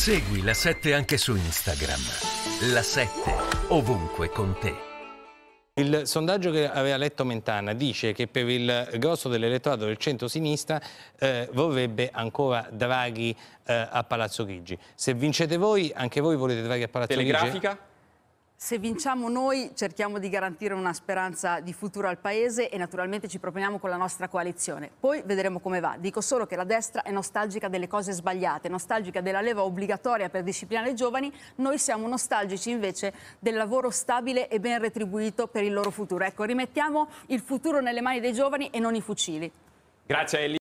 Segui la 7 anche su Instagram. La 7 ovunque con te. Il sondaggio che aveva letto Mentana dice che per il grosso dell'elettorato del centro-sinistra eh, vorrebbe ancora Draghi eh, a Palazzo Chigi. Se vincete voi, anche voi volete Draghi a Palazzo Telegrafica? Chigi? Telegrafica? Se vinciamo noi cerchiamo di garantire una speranza di futuro al Paese e naturalmente ci proponiamo con la nostra coalizione. Poi vedremo come va. Dico solo che la destra è nostalgica delle cose sbagliate, nostalgica della leva obbligatoria per disciplinare i giovani, noi siamo nostalgici invece del lavoro stabile e ben retribuito per il loro futuro. Ecco, rimettiamo il futuro nelle mani dei giovani e non i fucili. Grazie Ellie.